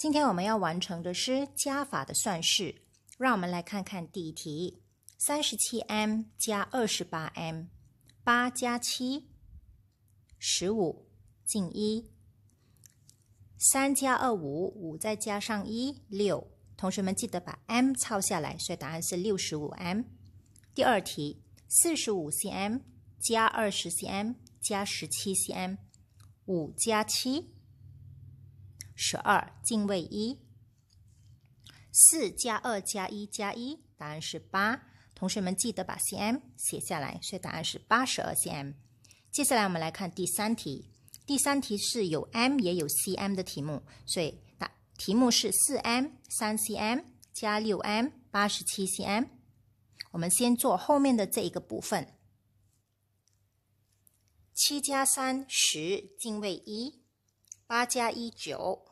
今天我们要完成的是加法的算式，让我们来看看第一题：三十七 m 加二十八 m，八加七，十五进一，三加二五五再加上一六。同学们记得把 m 抄下来，所以答案是六十五 m。第二题：四十五 cm 加二十 cm 加十七 cm，五加七。十二进位一，四加二加一加一，答案是八。同学们记得把 cm 写下来，所以答案是八十二 cm。接下来我们来看第三题，第三题是有 m 也有 cm 的题目，所以答题目是四 m 三 cm 加六 m 八十七 cm。我们先做后面的这一个部分，七加三十进位一，八加一九。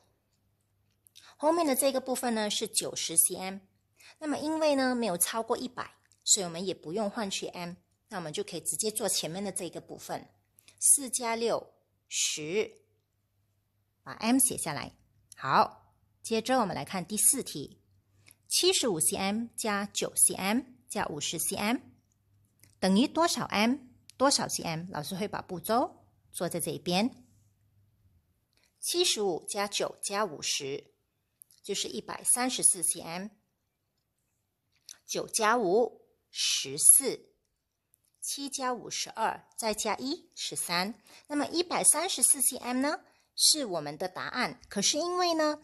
后面的这个部分呢是九十 cm，那么因为呢没有超过一百，所以我们也不用换取 m，那我们就可以直接做前面的这个部分，四加六十，把 m 写下来。好，接着我们来看第四题，七十五 cm 加九 cm 加五十 cm 等于多少 m 多少 cm？老师会把步骤做在这一边，七十五加九加五十。就是一百三十四 cm，九加五十四，七加五十二，再加一十三。那么一百三十四 cm 呢，是我们的答案。可是因为呢，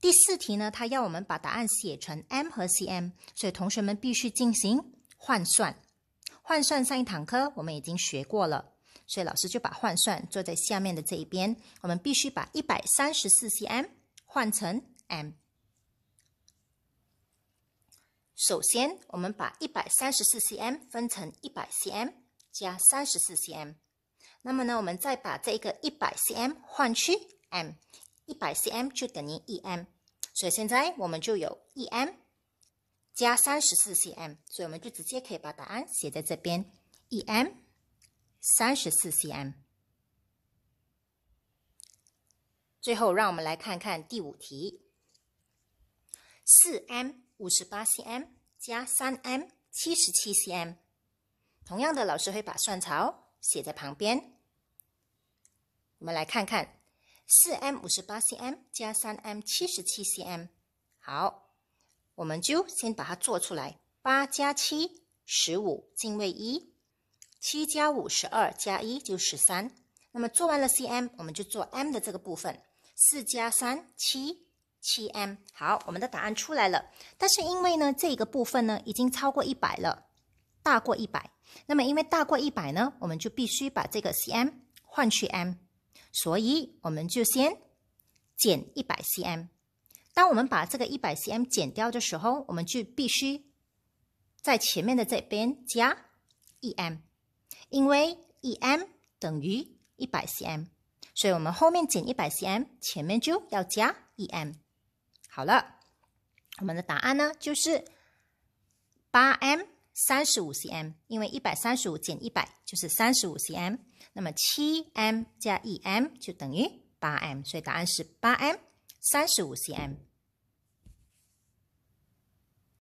第四题呢，它要我们把答案写成 m 和 cm，所以同学们必须进行换算。换算上一堂课我们已经学过了，所以老师就把换算做在下面的这一边。我们必须把一百三十四 cm 换成。m。首先，我们把一百三十四 cm 分成一百 cm 加三十四 cm。那么呢，我们再把这个一百 cm 换去 m，一百 cm 就等于一 m，所以现在我们就有一 m 加三十四 cm。所以我们就直接可以把答案写在这边一 m 三十四 cm。最后，让我们来看看第五题。四 m 五十八 cm 加三 m 七十七 cm，同样的，老师会把算草写在旁边。我们来看看四 m 五十八 cm 加三 m 七十七 cm。好，我们就先把它做出来。八加七十五，进位一，七加五十二加一就十三。那么做完了 cm，我们就做 m 的这个部分。四加三七。7m，好，我们的答案出来了。但是因为呢，这个部分呢已经超过一百了，大过一百。那么因为大过一百呢，我们就必须把这个 cm 换去 m，所以我们就先减一百 cm。当我们把这个一百 cm 减掉的时候，我们就必须在前面的这边加 1m，因为 1m 等于一百 cm，所以我们后面减一百 cm，前面就要加 1m。好了，我们的答案呢就是八 m 三十五 cm，因为一百三十五减一百就是三十五 cm，那么七 m 加一 m 就等于八 m，所以答案是八 m 三十五 cm。